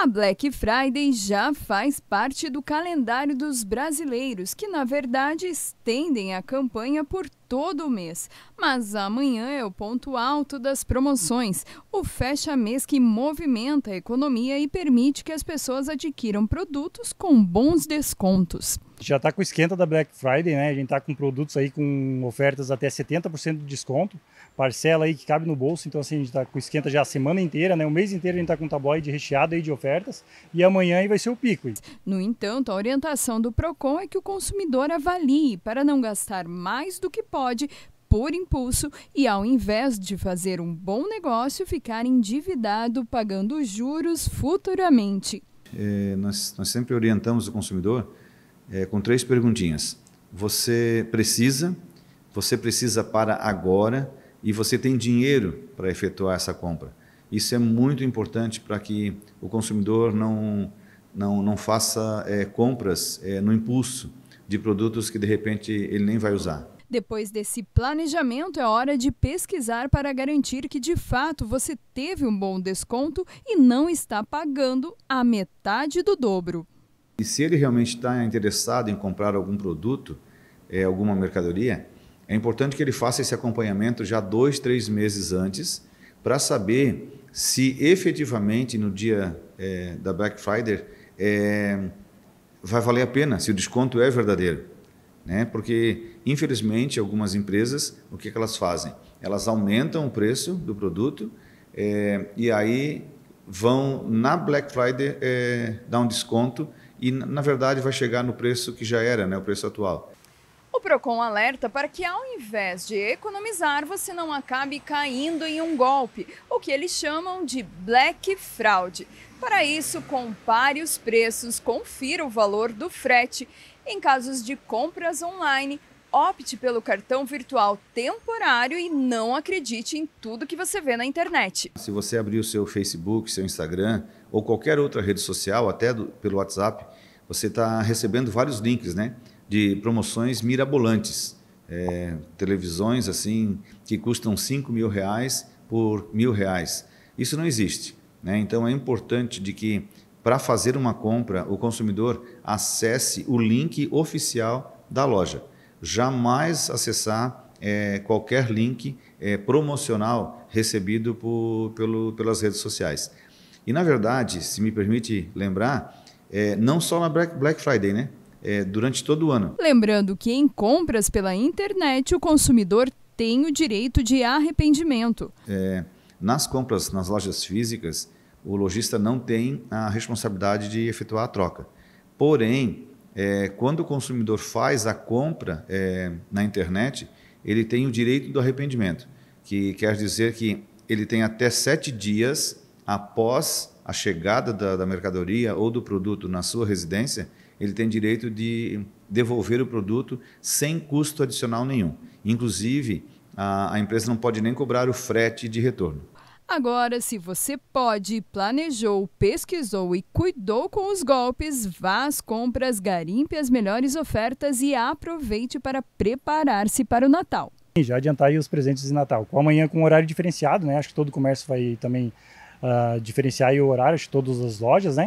A Black Friday já faz parte do calendário dos brasileiros, que na verdade estendem a campanha por todo mês. Mas amanhã é o ponto alto das promoções, o fecha-mês que movimenta a economia e permite que as pessoas adquiram produtos com bons descontos. Já está com esquenta da Black Friday, né? A gente está com produtos aí com ofertas até 70% de desconto, parcela aí que cabe no bolso. Então, assim, a gente está com esquenta já a semana inteira, né? O mês inteiro a gente está com tabloide recheado aí de ofertas e amanhã aí vai ser o pico. No entanto, a orientação do PROCON é que o consumidor avalie para não gastar mais do que pode pode por impulso e, ao invés de fazer um bom negócio, ficar endividado pagando juros futuramente. É, nós, nós, sempre orientamos o consumidor é, com três perguntinhas. Você precisa, você precisa para agora e você tem dinheiro para efetuar essa compra. Isso é muito importante para que o consumidor não, não, não faça é, compras é, no impulso de produtos que de repente ele nem vai usar. Depois desse planejamento, é hora de pesquisar para garantir que de fato você teve um bom desconto e não está pagando a metade do dobro. E se ele realmente está interessado em comprar algum produto, é, alguma mercadoria, é importante que ele faça esse acompanhamento já dois, três meses antes, para saber se efetivamente no dia é, da Black Friday é, vai valer a pena, se o desconto é verdadeiro né? Porque infelizmente algumas empresas, o que, é que elas fazem? Elas aumentam o preço do produto é, e aí vão na Black Friday é, dar um desconto e na verdade vai chegar no preço que já era, né? O preço atual. O Procon alerta para que, ao invés de economizar, você não acabe caindo em um golpe, o que eles chamam de black fraud. Para isso, compare os preços, confira o valor do frete. Em casos de compras online, opte pelo cartão virtual temporário e não acredite em tudo que você vê na internet. Se você abrir o seu Facebook, seu Instagram ou qualquer outra rede social, até do, pelo WhatsApp, você está recebendo vários links, né? de promoções mirabolantes. É, televisões assim que custam 5 mil reais por mil reais. Isso não existe. Né? Então é importante de que para fazer uma compra o consumidor acesse o link oficial da loja. Jamais acessar é, qualquer link é, promocional recebido por, pelo, pelas redes sociais. E na verdade, se me permite lembrar, é, não só na Black Friday, né? é, durante todo o ano. Lembrando que em compras pela internet, o consumidor tem o direito de arrependimento. É, nas compras nas lojas físicas, o lojista não tem a responsabilidade de efetuar a troca. Porém, é, quando o consumidor faz a compra é, na internet, ele tem o direito do arrependimento, que quer dizer que ele tem até sete dias após a chegada da, da mercadoria ou do produto na sua residência ele tem direito de devolver o produto sem custo adicional nenhum. Inclusive, a, a empresa não pode nem cobrar o frete de retorno. Agora, se você pode, planejou, pesquisou e cuidou com os golpes, vá às compras, garimpe as melhores ofertas e aproveite para preparar-se para o Natal. Já adiantar aí os presentes de Natal. Amanhã com horário diferenciado, né? Acho que todo o comércio vai também uh, diferenciar o horário de todas as lojas, né?